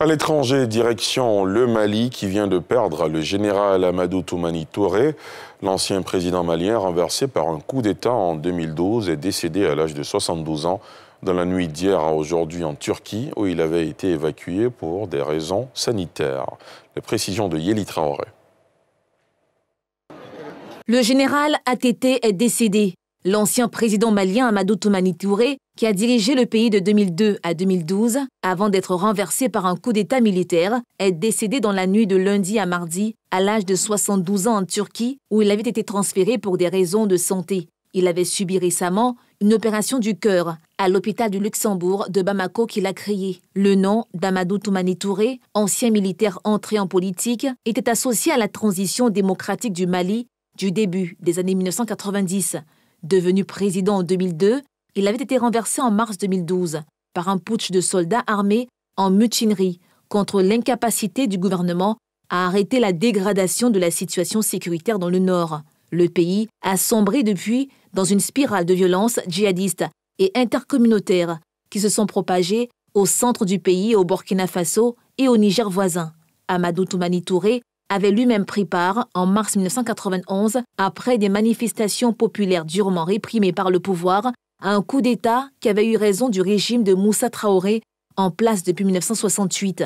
À l'étranger, direction le Mali qui vient de perdre le général Amadou Toumani Touré. L'ancien président malien, renversé par un coup d'État en 2012, est décédé à l'âge de 72 ans dans la nuit d'hier à aujourd'hui en Turquie où il avait été évacué pour des raisons sanitaires. Les précisions de Yeli Traoré. Le général ATT est décédé. L'ancien président malien Amadou Toumani Touré, qui a dirigé le pays de 2002 à 2012 avant d'être renversé par un coup d'État militaire, est décédé dans la nuit de lundi à mardi à l'âge de 72 ans en Turquie où il avait été transféré pour des raisons de santé. Il avait subi récemment une opération du cœur à l'hôpital du Luxembourg de Bamako qu'il a créé. Le nom d'Amadou Toumani Touré, ancien militaire entré en politique, était associé à la transition démocratique du Mali du début des années 1990. Devenu président en 2002, il avait été renversé en mars 2012 par un putsch de soldats armés en mutinerie contre l'incapacité du gouvernement à arrêter la dégradation de la situation sécuritaire dans le Nord. Le pays a sombré depuis dans une spirale de violences djihadistes et intercommunautaires qui se sont propagées au centre du pays, au Burkina Faso et au Niger voisin. Amadou Toumani Touré avait lui-même pris part en mars 1991, après des manifestations populaires durement réprimées par le pouvoir, à un coup d'État qui avait eu raison du régime de Moussa Traoré en place depuis 1968.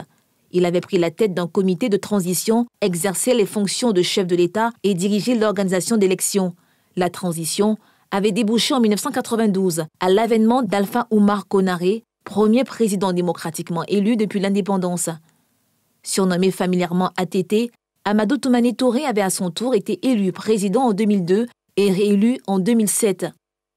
Il avait pris la tête d'un comité de transition, exercé les fonctions de chef de l'État et dirigé l'organisation d'élections. La transition avait débouché en 1992 à l'avènement d'Alpha Oumar Konaré, premier président démocratiquement élu depuis l'indépendance. Surnommé familièrement ATT, Amadou Toumani Touré avait à son tour été élu président en 2002 et réélu en 2007.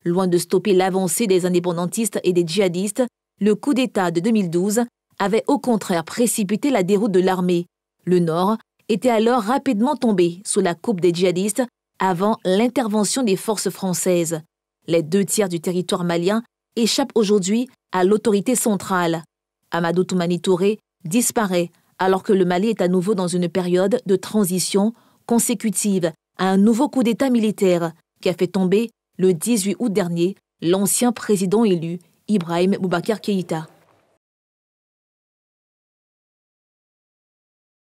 Loin de stopper l'avancée des indépendantistes et des djihadistes, le coup d'État de 2012 avait au contraire précipité la déroute de l'armée. Le Nord était alors rapidement tombé sous la coupe des djihadistes avant l'intervention des forces françaises. Les deux tiers du territoire malien échappent aujourd'hui à l'autorité centrale. Amadou Toumani Touré disparaît alors que le Mali est à nouveau dans une période de transition consécutive à un nouveau coup d'État militaire qui a fait tomber, le 18 août dernier, l'ancien président élu Ibrahim Boubacar Keïta.